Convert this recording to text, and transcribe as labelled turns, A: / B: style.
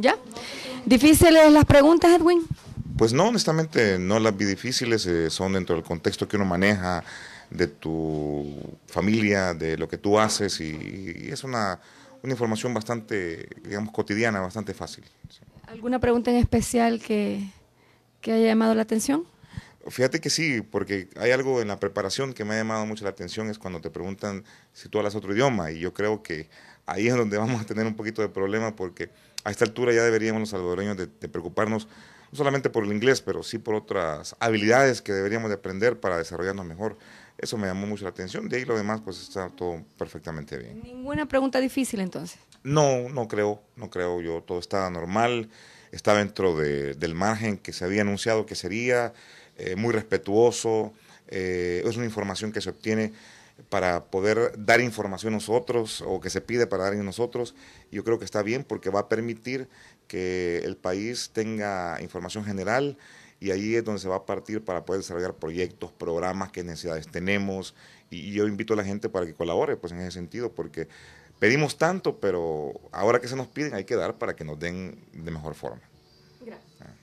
A: ¿Ya? ¿Difíciles las preguntas, Edwin?
B: Pues no, honestamente no las vi difíciles, eh, son dentro del contexto que uno maneja, de tu familia, de lo que tú haces, y, es una, una, información bastante, digamos, cotidiana, bastante fácil.
A: ¿Alguna pregunta en especial que, que haya llamado la atención?
B: Fíjate que sí, porque hay algo en la preparación que me ha llamado mucho la atención, es cuando te preguntan si tú hablas otro idioma, y yo creo que ahí es donde vamos a tener un poquito de problema, porque a esta altura ya deberíamos los salvadoreños de, preocuparnos no solamente por el inglés, pero sí por otras habilidades que deberíamos de aprender para desarrollarnos mejor. Eso me llamó mucho la atención, de ahí lo demás pues está todo perfectamente bien.
C: ¿Ninguna pregunta difícil entonces?
B: No, no creo, no creo, yo todo estaba normal, está dentro del margen que se había anunciado que sería, eh, muy respetuoso, eh, es una información que se obtiene para poder dar información a nosotros o que se pide para dar a nosotros, yo creo que está bien porque va a permitir que el país tenga información general y ahí es donde se va a partir para poder desarrollar proyectos, programas, qué necesidades tenemos y, yo invito a la gente para que colabore pues en ese sentido porque pedimos tanto, pero ahora que se nos piden hay que dar para que nos den de mejor forma.
A: Gracias. Ah.